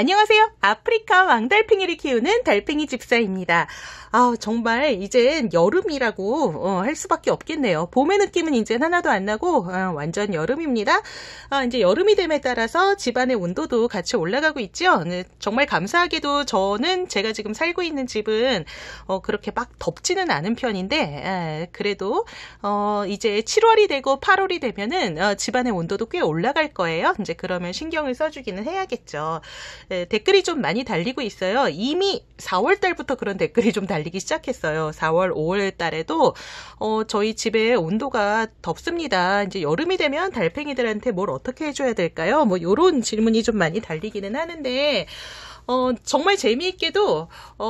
안녕하세요. 아프리카 왕달팽이를 키우는 달팽이 집사입니다. 아, 정말 이젠 여름이라고 어, 할 수밖에 없겠네요. 봄의 느낌은 이제 하나도 안 나고 아, 완전 여름입니다. 아, 이제 여름이 됨에 따라서 집안의 온도도 같이 올라가고 있죠. 네, 정말 감사하게도 저는 제가 지금 살고 있는 집은 어, 그렇게 막 덥지는 않은 편인데 아, 그래도 어, 이제 7월이 되고 8월이 되면은 어, 집안의 온도도 꽤 올라갈 거예요. 이제 그러면 신경을 써주기는 해야겠죠. 예, 댓글이 좀 많이 달리고 있어요. 이미 4월 달부터 그런 댓글이 좀 달리기 시작했어요. 4월, 5월 달에도 어, 저희 집에 온도가 덥습니다. 이제 여름이 되면 달팽이들한테 뭘 어떻게 해줘야 될까요? 뭐 이런 질문이 좀 많이 달리기는 하는데. 어, 정말 재미있게도 어,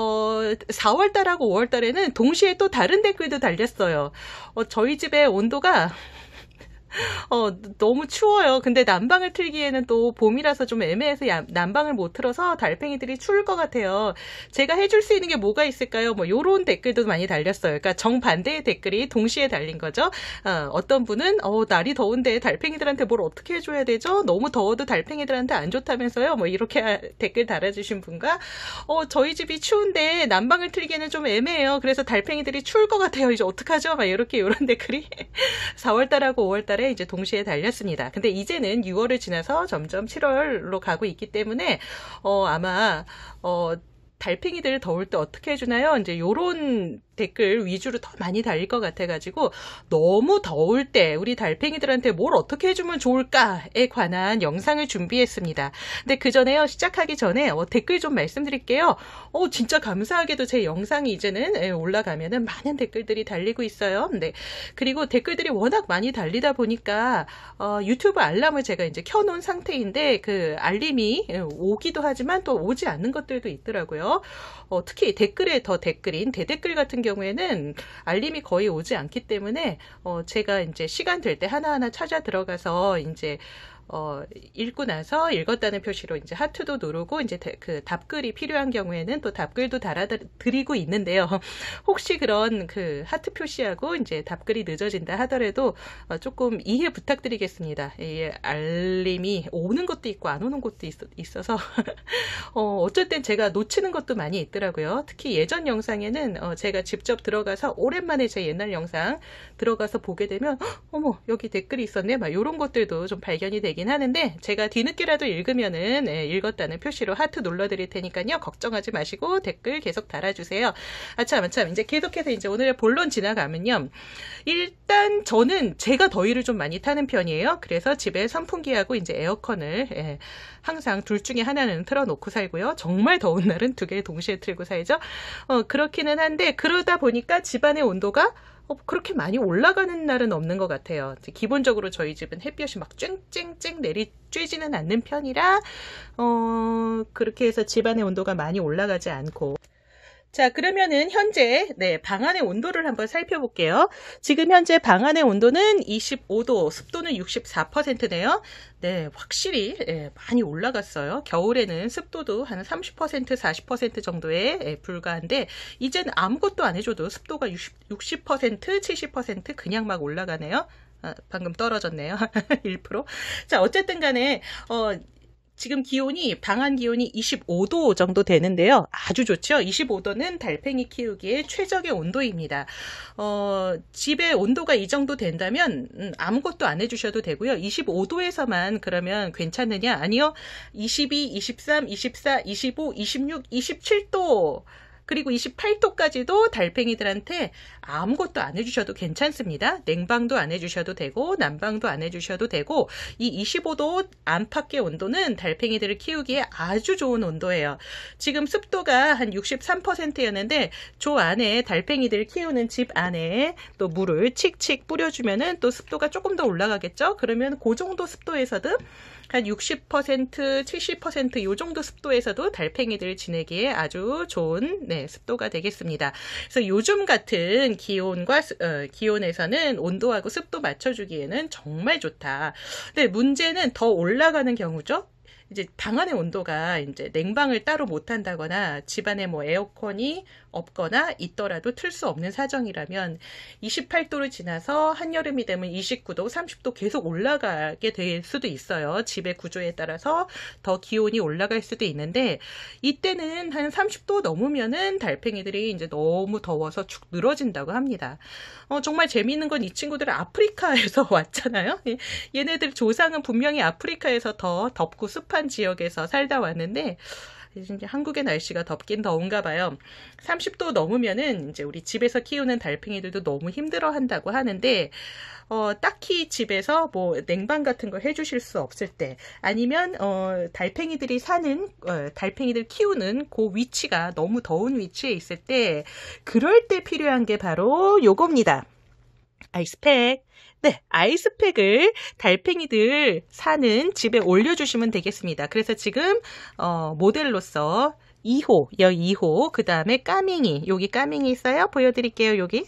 4월달하고 5월달에는 동시에 또 다른 댓글도 달렸어요. 어, 저희 집에 온도가 어, 너무 추워요. 근데 난방을 틀기에는 또 봄이라서 좀 애매해서 야, 난방을 못 틀어서 달팽이들이 추울 것 같아요. 제가 해줄 수 있는 게 뭐가 있을까요? 뭐 요런 댓글도 많이 달렸어요. 그러니까 정반대의 댓글이 동시에 달린 거죠. 어, 떤 분은 어, 날이 더운데 달팽이들한테 뭘 어떻게 해줘야 되죠? 너무 더워도 달팽이들한테 안 좋다면서요? 뭐 이렇게 댓글 달아주신 분과 어, 저희 집이 추운데 난방을 틀기에는 좀 애매해요. 그래서 달팽이들이 추울 것 같아요. 이제 어떡하죠? 막 이렇게 요런 댓글이 4월달하고 5월달에 달에 이제 동시에 달렸습니다. 근데 이제는 6월을 지나서 점점 7월로 가고 있기 때문에 어 아마 어 달팽이들 더울 때 어떻게 해주나요? 이제 요런 댓글 위주로 더 많이 달릴 것 같아가지고 너무 더울 때 우리 달팽이들한테 뭘 어떻게 해주면 좋을까에 관한 영상을 준비했습니다. 근데 그 전에요 시작하기 전에 어, 댓글 좀 말씀드릴게요. 어 진짜 감사하게도 제 영상이 이제는 예, 올라가면은 많은 댓글들이 달리고 있어요. 네 그리고 댓글들이 워낙 많이 달리다 보니까 어, 유튜브 알람을 제가 이제 켜놓은 상태인데 그 알림이 예, 오기도 하지만 또 오지 않는 것들도 있더라고요. 어, 특히 댓글에 더 댓글인 대댓글 같은 경우에는 알림이 거의 오지 않기 때문에 어, 제가 이제 시간 될 때 하나하나 찾아 들어가서 이제 어, 읽고 나서 읽었다는 표시로 이제 하트도 누르고 이제 그 답글이 필요한 경우에는 또 답글도 달아드리고 있는데요. 혹시 그런 그 하트 표시하고 이제 답글이 늦어진다 하더라도 어, 조금 이해 부탁드리겠습니다. 이 알림이 오는 것도 있고 안 오는 것도 있, 어서 어, 어쩔 땐 제가 놓치는 것도 많이 있더라고요. 특히 예전 영상에는 어, 제가 직접 들어가서 오랜만에 제 옛날 영상 들어가서 보게 되면 어머 여기 댓글이 있었네 막 이런 것들도 좀 발견이 되게 되긴 하는데 제가 뒤늦게라도 읽으면은 예, 읽었다는 표시로 하트 눌러드릴 테니까요. 걱정하지 마시고 댓글 계속 달아주세요. 아참 아참 이제 계속해서 이제 오늘의 본론 지나가면요. 일단 저는 제가 더위를 좀 많이 타는 편이에요. 그래서 집에 선풍기하고 이제 에어컨을 예, 항상 둘 중에 하나는 틀어놓고 살고요. 정말 더운 날은 두 개 동시에 틀고 살죠. 어, 그렇기는 한데 그러다 보니까 집안의 온도가 어, 그렇게 많이 올라가는 날은 없는 것 같아요. 기본적으로 저희 집은 햇볕이 막 쨍쨍쨍 내리 쬐지는 않는 편이라 어, 그렇게 해서 집안의 온도가 많이 올라가지 않고 자, 그러면은 현재 네, 방 안의 온도를 한번 살펴볼게요. 지금 현재 방 안의 온도는 25도, 습도는 64%네요. 네, 확실히 예, 많이 올라갔어요. 겨울에는 습도도 한 30%, 40% 정도에 예, 불과한데 이젠 아무것도 안 해줘도 습도가 60, 60% 70% 그냥 막 올라가네요. 아, 방금 떨어졌네요. 1%. 자, 어쨌든 간에, 어, 지금 기온이 방한 기온이 25도 정도 되는데요. 아주 좋죠. 25도는 달팽이 키우기에 최적의 온도입니다. 어, 집에 온도가 이 정도 된다면 음, 아무것도 안 해주셔도 되고요. 25도에서만 그러면 괜찮느냐? 아니요. 22, 23, 24, 25, 26, 27도 그리고 28도까지도 달팽이들한테 아무것도 안 해주셔도 괜찮습니다. 냉방도 안 해주셔도 되고 난방도 안 해주셔도 되고 이 25도 안팎의 온도는 달팽이들을 키우기에 아주 좋은 온도예요. 지금 습도가 한 63%였는데 저 안에 달팽이들 키우는 집 안에 또 물을 칙칙 뿌려주면은 또 습도가 조금 더 올라가겠죠? 그러면 그 정도 습도에서도 한 60%, 70%이 정도 습도에서도 달팽이들 지내기에 아주 좋은 네, 습도가 되겠습니다. 그래서 요즘 같은 기온과 어, 기온에서는 온도하고 습도 맞춰주기에는 정말 좋다. 근데 문제는 더 올라가는 경우죠. 이제 방 안의 온도가 이제 냉방을 따로 못 한다거나 집안에 뭐 에어컨이 없거나 있더라도 틀 수 없는 사정이라면 28도를 지나서 한여름이 되면 29도, 30도 계속 올라가게 될 수도 있어요. 집의 구조에 따라서 더 기온이 올라갈 수도 있는데 이때는 한 30도 넘으면은 달팽이들이 이제 너무 더워서 축 늘어진다고 합니다. 어, 정말 재미있는 건 이 친구들은 아프리카에서 왔잖아요. 예, 얘네들 조상은 분명히 아프리카에서 더 덥고 습한 지역에서 살다 왔는데 이제 한국의 날씨가 덥긴 더운가 봐요. 30도 넘으면은 이제 우리 집에서 키우는 달팽이들도 너무 힘들어 한다고 하는데, 어, 딱히 집에서 뭐 냉방 같은 걸 해주실 수 없을 때, 아니면, 어, 달팽이들이 사는, 어, 달팽이들 키우는 그 위치가 너무 더운 위치에 있을 때, 그럴 때 필요한 게 바로 요겁니다. 아이스팩. 네, 아이스팩을 달팽이들 사는 집에 올려주시면 되겠습니다. 그래서 지금 어, 모델로서 2호, 여 2호, 그 다음에 까밍이, 여기 까밍이 있어요? 보여드릴게요, 여기.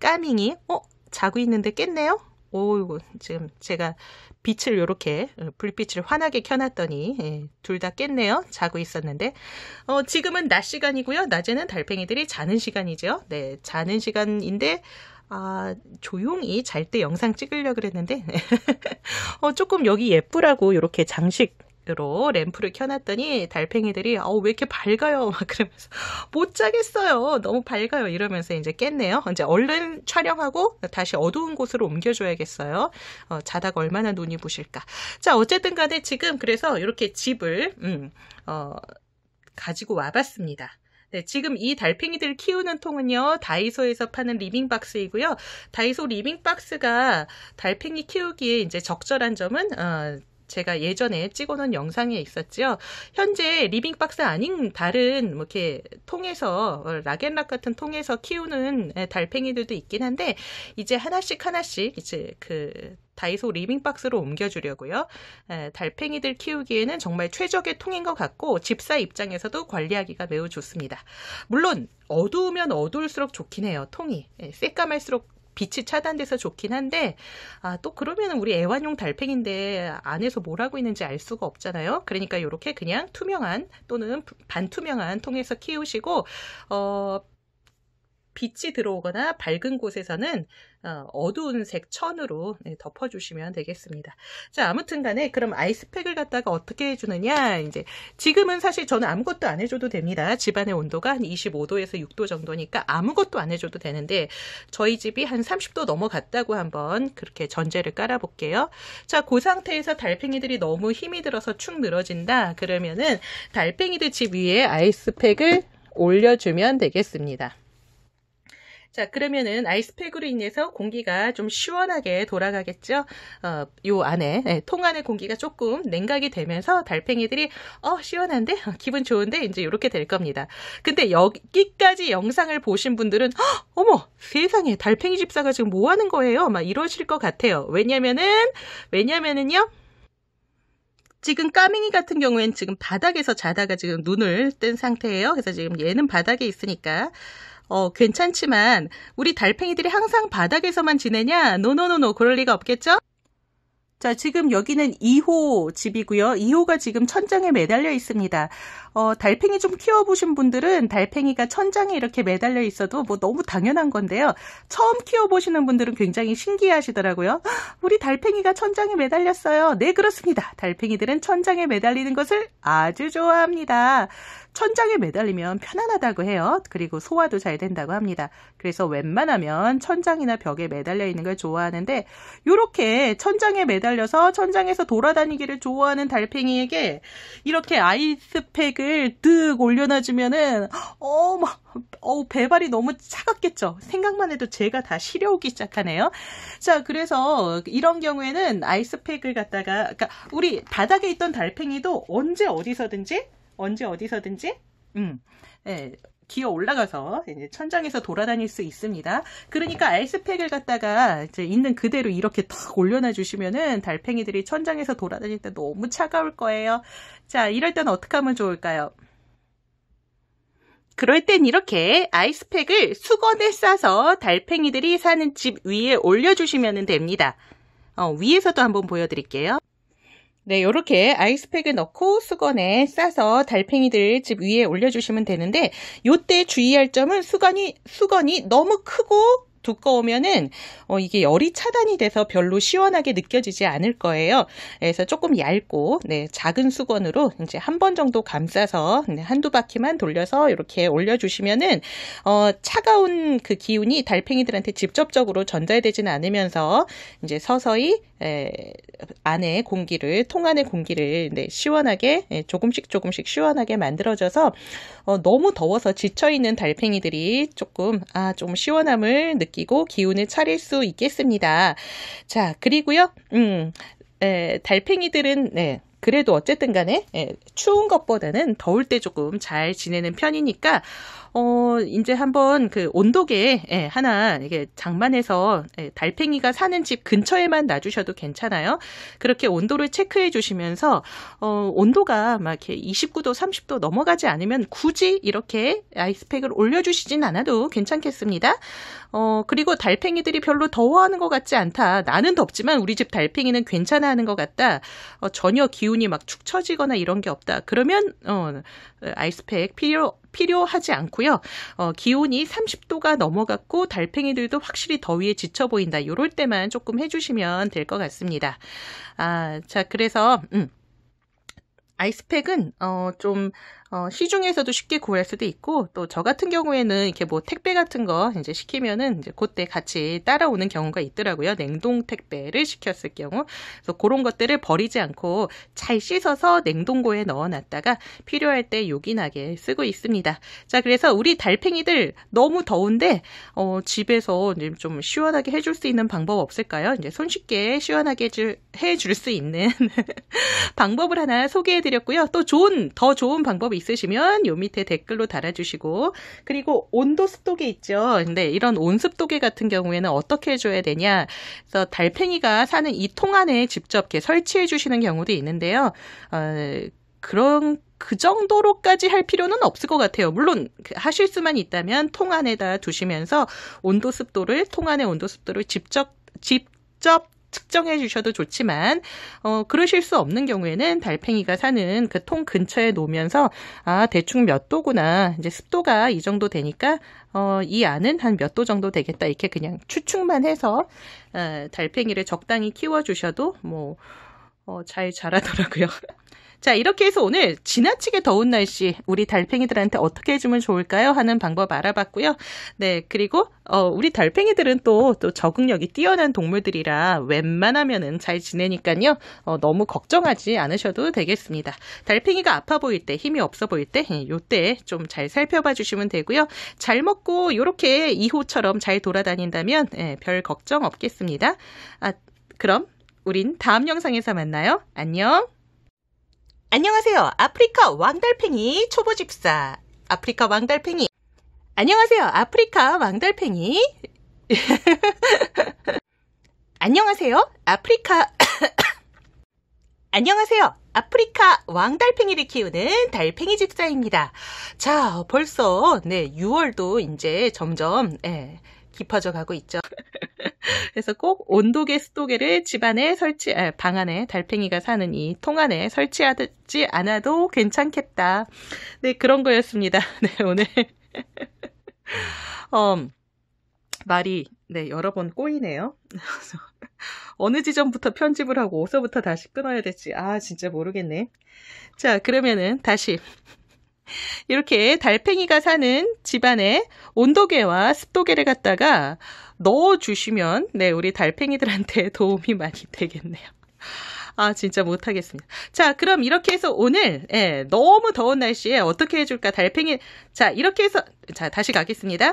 까밍이, 어? 자고 있는데 깼네요? 오이고 지금 제가 빛을 이렇게 어, 불빛을 환하게 켜놨더니 예, 둘 다 깼네요. 자고 있었는데 어, 지금은 낮 시간이고요. 낮에는 달팽이들이 자는 시간이죠. 네, 자는 시간인데 아, 조용히 잘 때 영상 찍으려 고 그랬는데, 어, 조금 여기 예쁘라고 이렇게 장식, 으로 램프를 켜놨더니 달팽이들이 어, 왜 이렇게 밝아요 막 그러면서 못 자겠어요 너무 밝아요 이러면서 이제 깼네요 이제 얼른 촬영하고 다시 어두운 곳으로 옮겨줘야겠어요 어, 자다가 얼마나 눈이 부실까 자 어쨌든 간에 지금 그래서 이렇게 집을 음, 어, 가지고 와봤습니다 네, 지금 이 달팽이들 키우는 통은요, 다이소에서 파는 리빙박스이고요. 다이소 리빙박스가 달팽이 키우기에 이제 적절한 점은, 어, 제가 예전에 찍어놓은 영상에 있었지요. 현재 리빙박스 아닌 다른 뭐 이렇게 통에서 어, 락앤락 같은 통에서 키우는 예, 달팽이들도 있긴 한데 이제 하나씩 하나씩 이제 그 다이소 리빙박스로 옮겨주려고요. 에, 예, 달팽이들 키우기에는 정말 최적의 통인 것 같고 집사 입장에서도 관리하기가 매우 좋습니다. 물론 어두우면 어두울수록 좋긴 해요. 통이 에, 예, 새까말수록 빛이 차단돼서 좋긴 한데 아, 또 그러면 우리 애완용 달팽인데 안에서 뭘 하고 있는지 알 수가 없잖아요. 그러니까 이렇게 그냥 투명한 또는 반투명한 통해서 키우시고 어, 빛이 들어오거나 밝은 곳에서는 어, 어두운 색 천으로 네, 덮어주시면 되겠습니다. 자, 아무튼 간에 그럼 아이스팩을 갖다가 어떻게 해주느냐. 이제 지금은 사실 저는 아무것도 안 해줘도 됩니다. 집안의 온도가 한 25도에서 6도 정도니까 아무것도 안 해줘도 되는데 저희 집이 한 30도 넘어갔다고 한번 그렇게 전제를 깔아볼게요. 자, 그 상태에서 달팽이들이 너무 힘이 들어서 축 늘어진다. 그러면은 달팽이들 집 위에 아이스팩을 올려주면 되겠습니다. 자, 그러면은 아이스팩으로 인해서 공기가 좀 시원하게 돌아가겠죠. 어, 요 안에 네, 통 안에 공기가 조금 냉각이 되면서 달팽이들이 어 시원한데 어, 기분 좋은데 이제 이렇게 될 겁니다. 근데 여기까지 영상을 보신 분들은 허, 어머 세상에 달팽이 집사가 지금 뭐 하는 거예요? 막 이러실 것 같아요. 왜냐면은 왜냐면은요. 지금 까밍이 같은 경우엔 지금 바닥에서 자다가 지금 눈을 뜬 상태예요. 그래서 지금 얘는 바닥에 있으니까 어, 괜찮지만 우리 달팽이들이 항상 바닥에서만 지내냐? 노노노노 그럴 리가 없겠죠? 자, 지금 여기는 2호 집이고요. 2호가 지금 천장에 매달려 있습니다. 어, 달팽이 좀 키워보신 분들은 달팽이가 천장에 이렇게 매달려 있어도 뭐 너무 당연한 건데요. 처음 키워보시는 분들은 굉장히 신기해하시더라고요. 우리 달팽이가 천장에 매달렸어요. 네, 그렇습니다. 달팽이들은 천장에 매달리는 것을 아주 좋아합니다. 천장에 매달리면 편안하다고 해요. 그리고 소화도 잘 된다고 합니다. 그래서 웬만하면 천장이나 벽에 매달려 있는 걸 좋아하는데 이렇게 천장에 매달려서 천장에서 돌아다니기를 좋아하는 달팽이에게 이렇게 아이스팩을 득 올려놔주면은 어머 어 배발이 너무 차갑겠죠. 생각만 해도 제가 다시려우기 시작하네요. 자, 그래서 이런 경우에는 아이스팩을 갖다가 그러니까 우리 바닥에 있던 달팽이도 언제 어디서든지 언제 어디서든지 음, 네, 기어 올라가서 이제 천장에서 돌아다닐 수 있습니다. 그러니까 아이스팩을 갖다가 이제 있는 그대로 이렇게 탁 올려놔 주시면은 달팽이들이 천장에서 돌아다닐 때 너무 차가울 거예요. 자, 이럴 땐 어떻게 하면 좋을까요? 그럴 땐 이렇게 아이스팩을 수건에 싸서 달팽이들이 사는 집 위에 올려주시면 됩니다. 어, 위에서도 한번 보여드릴게요. 네, 이렇게 아이스팩을 넣고 수건에 싸서 달팽이들 집 위에 올려주시면 되는데, 이때 주의할 점은 수건이, 수건이 너무 크고 두꺼우면은 어, 이게 열이 차단이 돼서 별로 시원하게 느껴지지 않을 거예요. 그래서 조금 얇고 네, 작은 수건으로 이제 한 번 정도 감싸서 네, 한두 바퀴만 돌려서 이렇게 올려주시면은 어, 차가운 그 기운이 달팽이들한테 직접적으로 전달되지는 않으면서 이제 서서히 에, 안에 공기를 통 안의 공기를 네, 시원하게 네, 조금씩 조금씩 시원하게 만들어져서 어, 너무 더워서 지쳐 있는 달팽이들이 조금 아좀 시원함을 느끼 느끼고 기운을 차릴 수 있겠습니다. 자, 그리고요, 음, 에, 달팽이들은, 네. 그래도 어쨌든 간에 예, 추운 것보다는 더울 때 조금 잘 지내는 편이니까 어, 이제 한번 그 온도계 예, 하나 이게 장만해서 예, 달팽이가 사는 집 근처에만 놔주셔도 괜찮아요. 그렇게 온도를 체크해 주시면서 어, 온도가 막 이렇게 29도, 30도 넘어가지 않으면 굳이 이렇게 아이스팩을 올려주시진 않아도 괜찮겠습니다. 어, 그리고 달팽이들이 별로 더워하는 것 같지 않다. 나는 덥지만 우리 집 달팽이는 괜찮아하는 것 같다. 어, 전혀 기운이 막 축 처지거나 이런 게 없다. 그러면 어, 아이스팩 필요 필요하지 않고요. 어, 기온이 30도가 넘어갔고 달팽이들도 확실히 더위에 지쳐 보인다. 이럴 때만 조금 해주시면 될 것 같습니다. 아, 자, 그래서 음. 아이스팩은 어, 좀 어, 시중에서도 쉽게 구할 수도 있고 또 저 같은 경우에는 이렇게 뭐 택배 같은 거 이제 시키면은 이제 그때 같이 따라오는 경우가 있더라고요. 냉동 택배를 시켰을 경우. 그래서 그런 것들을 버리지 않고 잘 씻어서 냉동고에 넣어놨다가 필요할 때 요긴하게 쓰고 있습니다. 자, 그래서 우리 달팽이들 너무 더운데 어, 집에서 이제 좀 시원하게 해줄 수 있는 방법 없을까요? 이제 손쉽게 시원하게 해줄, 수 있는 방법을 하나 소개해드렸고요. 또 좋은 더 좋은 방법이 있으시면 요 밑에 댓글로 달아주시고 그리고 온도 습도계 있죠. 근데 이런 온습도계 같은 경우에는 어떻게 해줘야 되냐. 그래서 달팽이가 사는 이 통 안에 직접 이렇게 설치해 주시는 경우도 있는데요. 어, 그런 그 정도로까지 할 필요는 없을 것 같아요. 물론 그 하실 수만 있다면 통 안에다 두시면서 온도 습도를 통 안의 온도 습도를 직접 직접 측정해 주셔도 좋지만 어, 그러실 수 없는 경우에는 달팽이가 사는 그 통 근처에 놓으면서 아 대충 몇 도구나 이제 습도가 이 정도 되니까 어, 이 안은 한 몇 도 정도 되겠다 이렇게 그냥 추측만 해서 어, 달팽이를 적당히 키워 주셔도 뭐 어, 잘 자라더라고요. 자, 이렇게 해서 오늘 지나치게 더운 날씨 우리 달팽이들한테 어떻게 해주면 좋을까요? 하는 방법 알아봤고요. 네, 그리고 어, 우리 달팽이들은 또, 또 적응력이 뛰어난 동물들이라 웬만하면은 잘 지내니까요. 어, 너무 걱정하지 않으셔도 되겠습니다. 달팽이가 아파 보일 때, 힘이 없어 보일 때, 이때좀잘 예, 살펴봐 주시면 되고요. 잘 먹고 이렇게 2호처럼 잘 돌아다닌다면 예, 별 걱정 없겠습니다. 아, 그럼 우린 다음 영상에서 만나요. 안녕! 안녕하세요. 아프리카 왕달팽이 초보 집사. 아프리카 왕달팽이. 안녕하세요. 아프리카 왕달팽이. 안녕하세요. 아프리카. 안녕하세요. 아프리카 왕달팽이를 키우는 달팽이 집사입니다. 자, 벌써, 네, 6월도 이제 점점, 예. 깊어져 가고 있죠. 그래서 꼭 온도계 수도계를 집안에 설치, 아, 방 안에 달팽이가 사는 이 통 안에 설치하지 않아도 괜찮겠다. 네, 그런 거였습니다. 네, 오늘. 어, 말이, 네, 여러 번 꼬이네요. 어느 지점부터 편집을 하고 어서부터 다시 끊어야 될지, 아, 진짜 모르겠네. 자, 그러면은 다시 이렇게 달팽이가 사는 집안에 온도계와 습도계를 갖다가 넣어주시면, 네, 우리 달팽이들한테 도움이 많이 되겠네요. 아, 진짜 못하겠습니다. 자, 그럼 이렇게 해서 오늘, 예, 너무 더운 날씨에 어떻게 해줄까? 달팽이, 자, 이렇게 해서, 자, 다시 가겠습니다.